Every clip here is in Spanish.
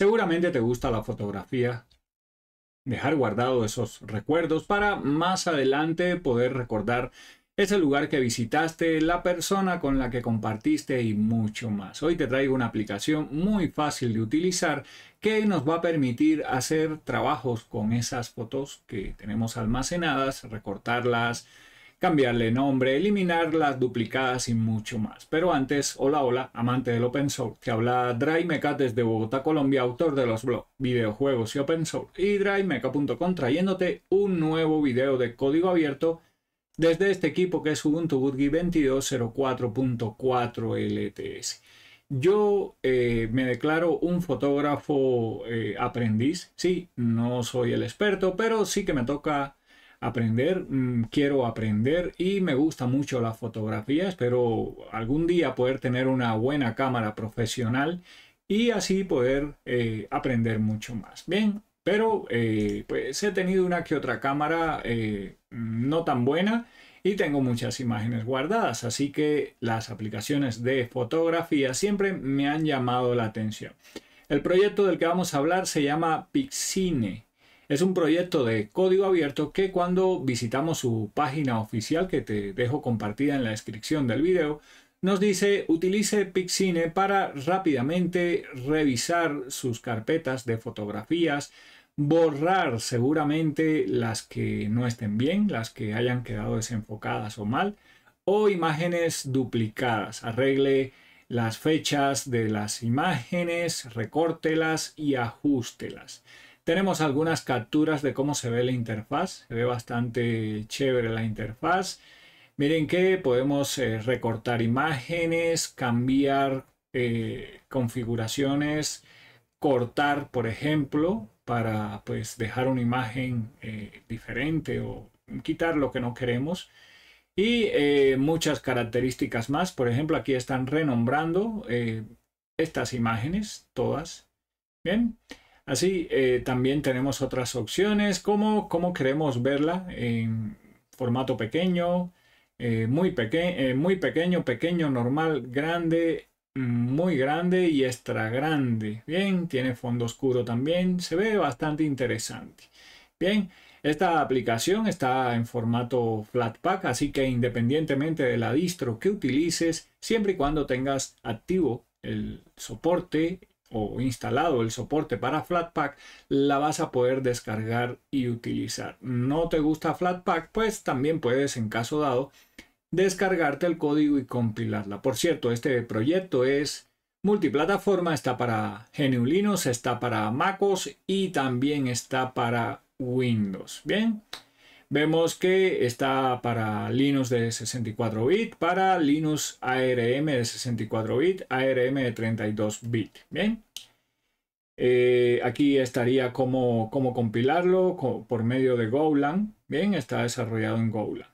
Seguramente te gusta la fotografía. Dejar guardado esos recuerdos para más adelante poder recordar ese lugar que visitaste, la persona con la que compartiste y mucho más. Hoy te traigo una aplicación muy fácil de utilizar que nos va a permitir hacer trabajos con esas fotos que tenemos almacenadas, recortarlas, cambiarle nombre, eliminar las duplicadas y mucho más. Pero antes, hola hola, amante del open source, te habla DryMeca desde Bogotá, Colombia, autor de los blogs, videojuegos y open source, y DryMeca.com trayéndote un nuevo video de código abierto desde este equipo que es Ubuntu 22 22.04.4 LTS. Yo eh, me declaro un fotógrafo eh, aprendiz, sí, no soy el experto, pero sí que me toca aprender, mm, quiero aprender y me gusta mucho la fotografía. Espero algún día poder tener una buena cámara profesional y así poder eh, aprender mucho más. Bien, pero eh, pues he tenido una que otra cámara eh, no tan buena y tengo muchas imágenes guardadas, así que las aplicaciones de fotografía siempre me han llamado la atención. El proyecto del que vamos a hablar se llama Pixine es un proyecto de código abierto que cuando visitamos su página oficial que te dejo compartida en la descripción del video, nos dice utilice Pixine para rápidamente revisar sus carpetas de fotografías, borrar seguramente las que no estén bien, las que hayan quedado desenfocadas o mal, o imágenes duplicadas. Arregle las fechas de las imágenes, recórtelas y ajústelas. Tenemos algunas capturas de cómo se ve la interfaz. Se ve bastante chévere la interfaz. Miren que podemos eh, recortar imágenes, cambiar eh, configuraciones, cortar, por ejemplo, para pues dejar una imagen eh, diferente o quitar lo que no queremos y muchas características más. Por ejemplo, aquí están renombrando estas imágenes, todas. Bien. Así eh, también tenemos otras opciones como cómo queremos verla en formato pequeño, eh, muy, eh, muy pequeño, pequeño, normal, grande, mm, muy grande y extra grande. Bien, tiene fondo oscuro también, se ve bastante interesante. Bien, esta aplicación está en formato Flatpak, así que independientemente de la distro que utilices, siempre y cuando tengas activo el soporte o instalado el soporte para Flatpak, la vas a poder descargar y utilizar. ¿No te gusta Flatpak? Pues también puedes, en caso dado, descargarte el código y compilarla. Por cierto, este proyecto es multiplataforma, está para GNU Linux, está para MacOS y también está para Windows. Bien. Vemos que está para Linux de 64 bit, para Linux ARM de 64 bit, ARM de 32 bit. Bien. Eh, aquí estaría cómo, cómo compilarlo por medio de Golang. Bien, está desarrollado en Golang.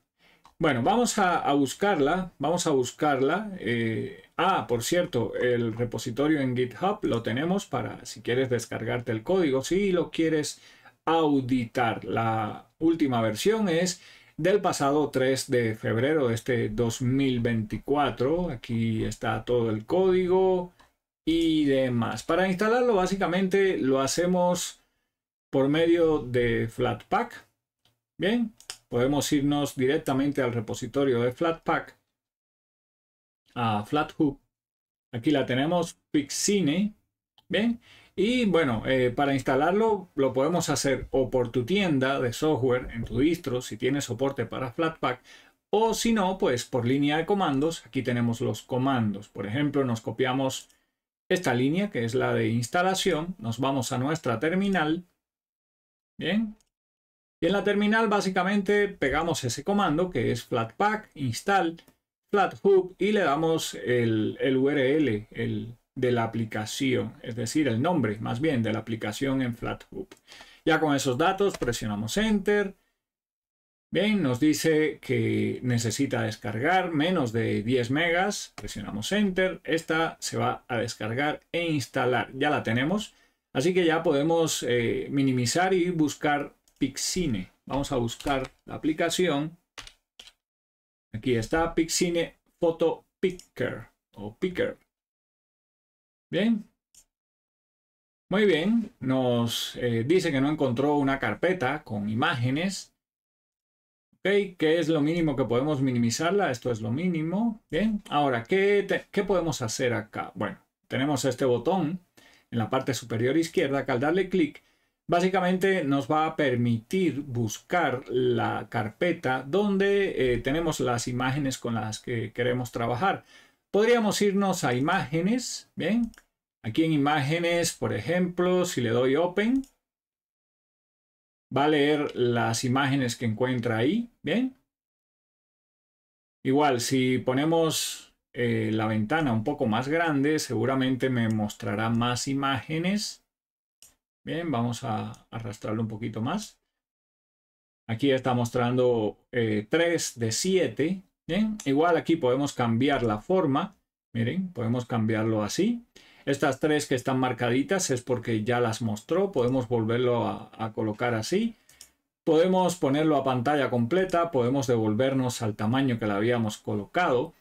Bueno, vamos a, buscarla. Vamos a buscarla. Eh, ah, por cierto, el repositorio en GitHub lo tenemos para si quieres descargarte el código. Si lo quieres auditar. La última versión es del pasado 3 de febrero de este 2024. Aquí está todo el código y demás. Para instalarlo básicamente lo hacemos por medio de Flatpak. Bien, podemos irnos directamente al repositorio de Flatpak, a FlatHub. Aquí la tenemos, Pixine. Bien, y bueno, eh, para instalarlo lo podemos hacer o por tu tienda de software, en tu distro, si tiene soporte para Flatpak, o si no, pues por línea de comandos, aquí tenemos los comandos. Por ejemplo, nos copiamos esta línea, que es la de instalación, nos vamos a nuestra terminal, bien, y en la terminal básicamente pegamos ese comando que es flatpak install flathook y le damos el, el URL, el, de la aplicación, es decir, el nombre más bien de la aplicación en FlatHub. Ya con esos datos presionamos Enter. Bien, nos dice que necesita descargar menos de 10 megas. Presionamos Enter. Esta se va a descargar e instalar. Ya la tenemos. Así que ya podemos eh, minimizar y buscar Pixine. Vamos a buscar la aplicación. Aquí está Pixine Photo Picker o Picker. Bien. Muy bien, nos eh, dice que no encontró una carpeta con imágenes. Ok, que es lo mínimo que podemos minimizarla? Esto es lo mínimo. Bien, ahora, ¿qué, podemos hacer acá? Bueno, tenemos este botón en la parte superior izquierda que al darle clic básicamente nos va a permitir buscar la carpeta donde eh, tenemos las imágenes con las que queremos trabajar. Podríamos irnos a imágenes, bien, Aquí en imágenes, por ejemplo, si le doy Open, va a leer las imágenes que encuentra ahí, ¿bien? Igual, si ponemos eh, la ventana un poco más grande, seguramente me mostrará más imágenes. Bien, vamos a arrastrarlo un poquito más. Aquí está mostrando 3 eh, de 7. Bien, igual aquí podemos cambiar la forma. Miren, podemos cambiarlo así. Estas tres que están marcaditas es porque ya las mostró, podemos volverlo a, colocar así. Podemos ponerlo a pantalla completa, podemos devolvernos al tamaño que la habíamos colocado.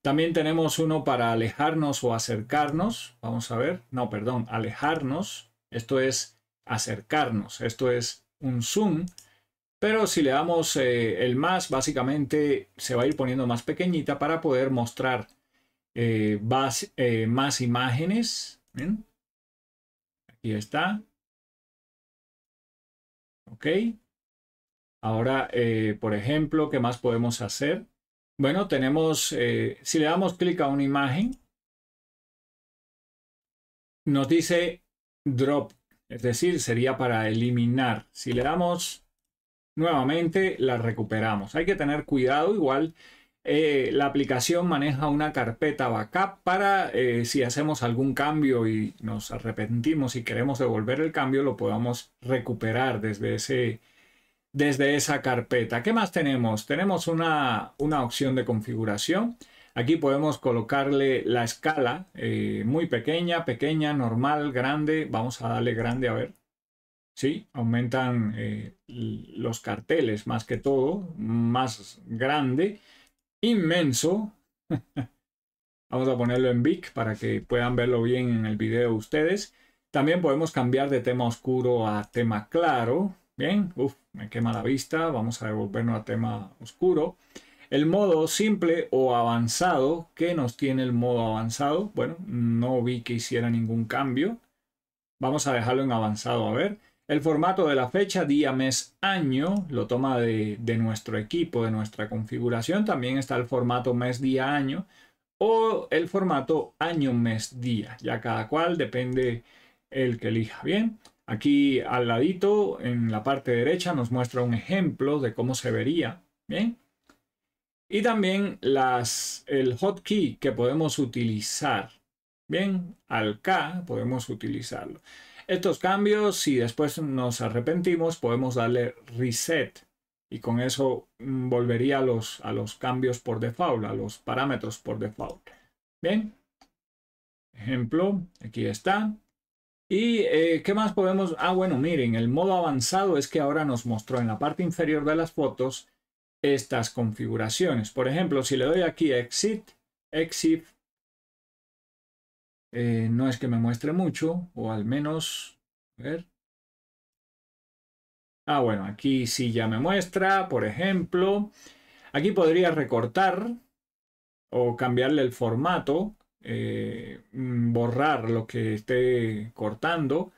También tenemos uno para alejarnos o acercarnos. Vamos a ver. No, perdón, alejarnos. Esto es acercarnos. Esto es un zoom. Pero si le damos eh, el más, básicamente se va a ir poniendo más pequeñita para poder mostrar eh, eh, más imágenes. Aquí está. Ok. Ahora, eh, por ejemplo, ¿qué más podemos hacer? Bueno, tenemos, si le damos clic a una imagen, nos dice drop, es decir, sería para eliminar. Si le damos nuevamente, la recuperamos. Hay que tener cuidado igual eh, la aplicación maneja una carpeta backup para eh, si hacemos algún cambio y nos arrepentimos y queremos devolver el cambio, lo podamos recuperar desde, ese, desde esa carpeta. ¿Qué más tenemos? Tenemos una, opción de configuración. Aquí podemos colocarle la escala eh, muy pequeña, pequeña, normal, grande. Vamos a darle grande a ver. Sí, aumentan los carteles más que todo, más grande inmenso. Vamos a ponerlo en big para que puedan verlo bien en el video ustedes. También podemos cambiar de tema oscuro a tema claro. Bien, Uf, me quema la vista. Vamos a devolvernos a tema oscuro. El modo simple o avanzado. ¿Qué nos tiene el modo avanzado? Bueno, no vi que hiciera ningún cambio. Vamos a dejarlo en avanzado a ver. El formato de la fecha, día, mes, año, lo toma de, nuestro equipo, de nuestra configuración. También está el formato mes, día, año o el formato año, mes, día. Ya cada cual depende el que elija. Bien, aquí al ladito, en la parte derecha, nos muestra un ejemplo de cómo se vería. Bien. Y también las, el hotkey que podemos utilizar. Bien, al K podemos utilizarlo. Estos cambios, si después nos arrepentimos, podemos darle reset y con eso mm, volvería a los, a los cambios por default, a los parámetros por default. Bien, ejemplo, aquí está. ¿Y eh, qué más podemos? Ah, bueno, miren, el modo avanzado es que ahora nos mostró en la parte inferior de las fotos estas configuraciones. Por ejemplo, si le doy aquí Exit, Exit eh, no es que me muestre mucho, o al menos... A ver. Ah, bueno, aquí sí ya me muestra, por ejemplo. Aquí podría recortar o cambiarle el formato, eh, mm, borrar lo que esté cortando.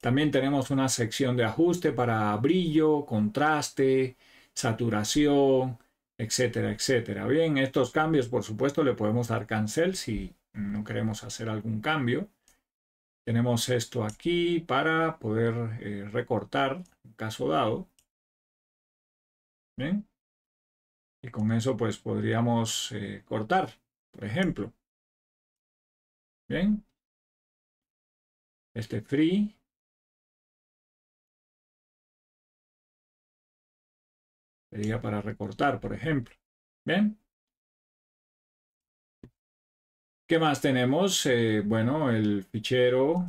También tenemos una sección de ajuste para brillo, contraste, saturación, etcétera, etcétera. Bien, estos cambios, por supuesto, le podemos dar cancel si no queremos hacer algún cambio. Tenemos esto aquí para poder eh, recortar caso dado. ¿Bien? Y con eso pues podríamos eh, cortar, por ejemplo. ¿Bien? Este free. Sería para recortar, por ejemplo. ¿Bien? ¿Qué más tenemos? Eh, bueno, el fichero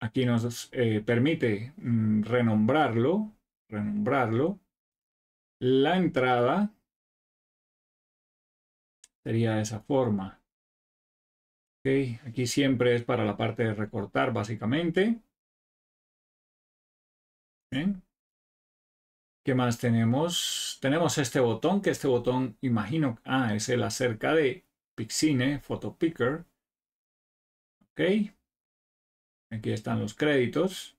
aquí nos eh, permite mm, renombrarlo, renombrarlo. La entrada sería de esa forma. Aquí siempre es para la parte de recortar, básicamente. ¿Qué más tenemos? Tenemos este botón, que este botón, imagino, ah, es el acerca de, Cine, Photo Picker, Ok. Aquí están los créditos.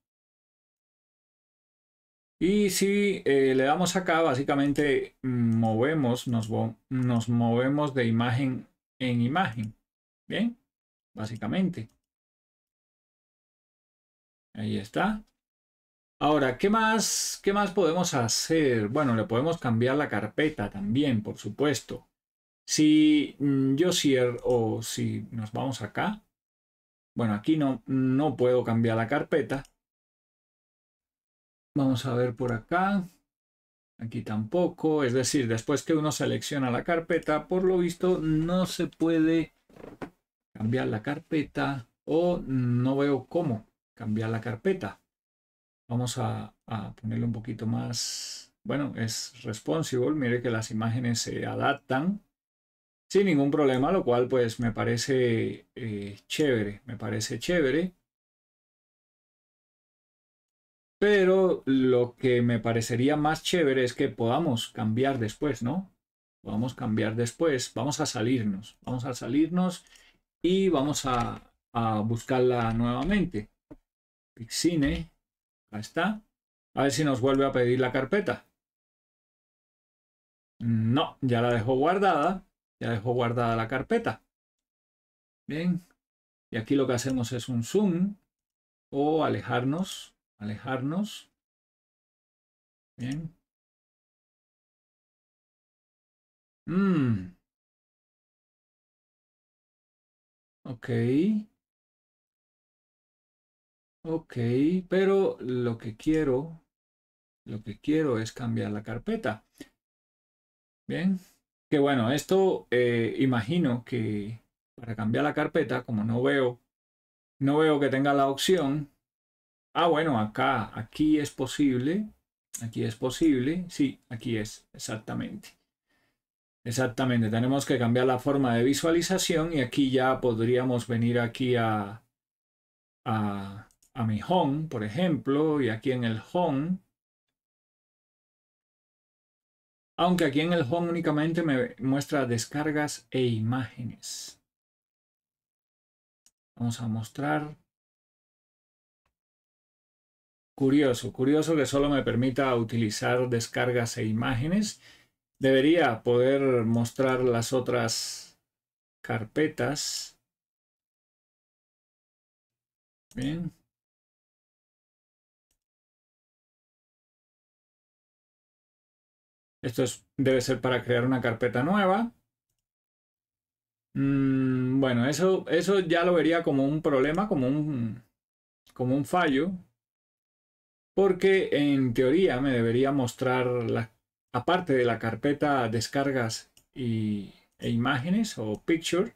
Y si eh, le damos acá, básicamente movemos, nos, nos movemos de imagen en imagen. Bien, básicamente. Ahí está. Ahora, ¿qué más, ¿qué más podemos hacer? Bueno, le podemos cambiar la carpeta también, por supuesto. Si mm, yo cierro o si nos vamos acá, bueno, aquí no, no puedo cambiar la carpeta. Vamos a ver por acá. Aquí tampoco. Es decir, después que uno selecciona la carpeta, por lo visto no se puede cambiar la carpeta o no veo cómo cambiar la carpeta. Vamos a, a ponerle un poquito más... Bueno, es responsible. Mire que las imágenes se adaptan sin ningún problema, lo cual pues me parece eh, chévere, me parece chévere. Pero lo que me parecería más chévere es que podamos cambiar después, ¿no? Podamos cambiar después, vamos a salirnos, vamos a salirnos y vamos a, buscarla nuevamente. Pixine, Ahí está. A ver si nos vuelve a pedir la carpeta. No, ya la dejó guardada. Ya dejó guardada la carpeta. Bien. Y aquí lo que hacemos es un zoom o alejarnos, alejarnos. Bien. Hmm. Ok. Ok, pero lo que quiero, lo que quiero es cambiar la carpeta. Bien bueno, esto eh, imagino que para cambiar la carpeta, como no veo, no veo que tenga la opción. Ah, bueno, acá, aquí es posible. Aquí es posible. Sí, aquí es, exactamente. Exactamente, tenemos que cambiar la forma de visualización y aquí ya podríamos venir aquí a, a, a mi home, por ejemplo, y aquí en el home aunque aquí en el home únicamente me muestra descargas e imágenes. Vamos a mostrar. Curioso, curioso que solo me permita utilizar descargas e imágenes. Debería poder mostrar las otras carpetas. Bien, Esto debe ser para crear una carpeta nueva. Mm, bueno, eso, eso ya lo vería como un problema, como un, como un fallo. Porque en teoría me debería mostrar, la, aparte de la carpeta descargas e imágenes o picture,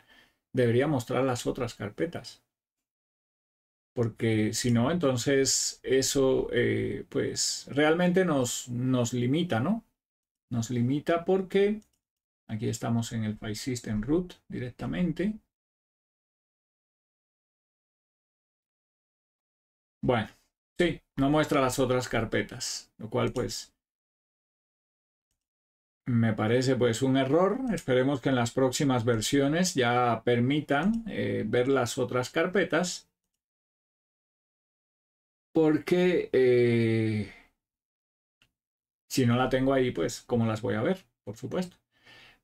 debería mostrar las otras carpetas. Porque si no, entonces eso eh, pues realmente nos, nos limita, ¿no? Nos limita porque aquí estamos en el file system root directamente. Bueno, sí, no muestra las otras carpetas, lo cual pues me parece pues un error. Esperemos que en las próximas versiones ya permitan eh, ver las otras carpetas. Porque eh, si no la tengo ahí, pues ¿cómo las voy a ver? Por supuesto.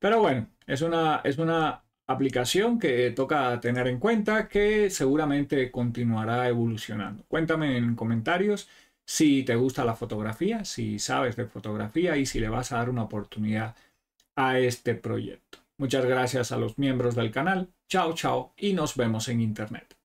Pero bueno, es una, es una aplicación que toca tener en cuenta que seguramente continuará evolucionando. Cuéntame en comentarios si te gusta la fotografía, si sabes de fotografía y si le vas a dar una oportunidad a este proyecto. Muchas gracias a los miembros del canal. Chao, chao y nos vemos en Internet.